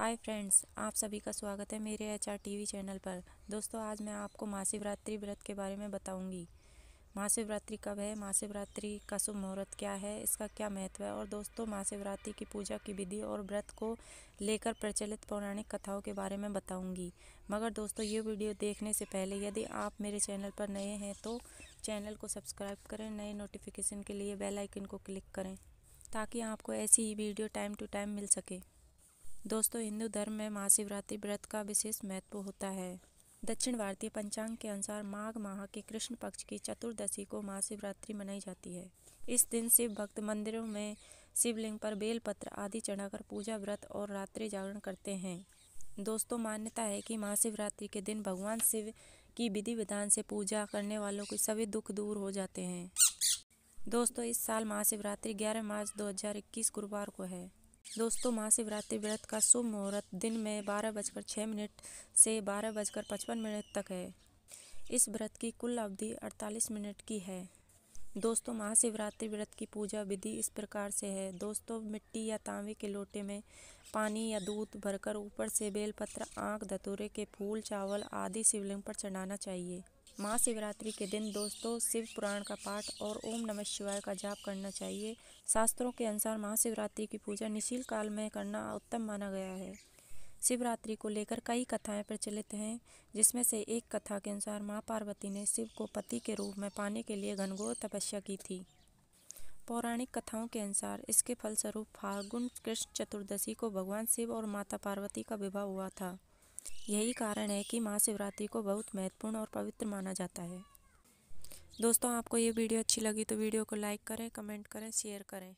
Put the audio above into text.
hi friends आप सभी का स्वागत है मेरे एच आर टी चैनल पर दोस्तों आज मैं आपको महाशिवरात्रि व्रत के बारे में बताऊंगी महाशिवरात्रि कब है महाशिवरात्रि का शुभ मुहूर्त क्या है इसका क्या महत्व है और दोस्तों महाशिवरात्रि की पूजा की विधि और व्रत को लेकर प्रचलित पौराणिक कथाओं के बारे में बताऊंगी मगर दोस्तों ये वीडियो देखने से पहले यदि आप मेरे चैनल पर नए हैं तो चैनल को सब्सक्राइब करें नए नोटिफिकेशन के लिए बेलाइकिन को क्लिक करें ताकि आपको ऐसी ही वीडियो टाइम टू टाइम मिल सके दोस्तों हिंदू धर्म में महाशिवरात्रि व्रत का विशेष महत्व होता है दक्षिण भारतीय पंचांग के अनुसार माघ माह के कृष्ण पक्ष की चतुर्दशी को महाशिवरात्रि मनाई जाती है इस दिन शिव भक्त मंदिरों में शिवलिंग पर बेलपत्र आदि चढ़ाकर पूजा व्रत और रात्रि जागरण करते हैं दोस्तों मान्यता है कि महाशिवरात्रि के दिन भगवान शिव की विधि विधान से पूजा करने वालों के सभी दुख दूर हो जाते हैं दोस्तों इस साल महाशिवरात्रि 11 मार्च 2021 गुरुवार को है दोस्तों महाशिवरात्रि व्रत का शुभ मुहूर्त दिन में बारह बजकर छः मिनट से बारह बजकर पचपन मिनट तक है इस व्रत की कुल अवधि अड़तालीस मिनट की है दोस्तों महाशिवरात्रि व्रत की पूजा विधि इस प्रकार से है दोस्तों मिट्टी या तांबे के लोटे में पानी या दूध भरकर ऊपर से बेलपत्र आँख धतूरे के फूल चावल आदि शिवलिंग पर चढ़ाना चाहिए महाशिवरात्रि के दिन दोस्तों शिव पुराण का पाठ और ओम नमः शिवाय का जाप करना चाहिए शास्त्रों के अनुसार महाशिवरात्रि की पूजा निशील काल में करना उत्तम माना गया है शिवरात्रि को लेकर कई कथाएं प्रचलित हैं जिसमें से एक कथा के अनुसार माँ पार्वती ने शिव को पति के रूप में पाने के लिए घनघोर तपस्या की थी पौराणिक कथाओं के अनुसार इसके फलस्वरूप फाल्गुन कृष्ण चतुर्दशी को भगवान शिव और माता पार्वती का विवाह हुआ था यही कारण है कि महाशिवरात्रि को बहुत महत्वपूर्ण और पवित्र माना जाता है दोस्तों आपको ये वीडियो अच्छी लगी तो वीडियो को लाइक करें कमेंट करें शेयर करें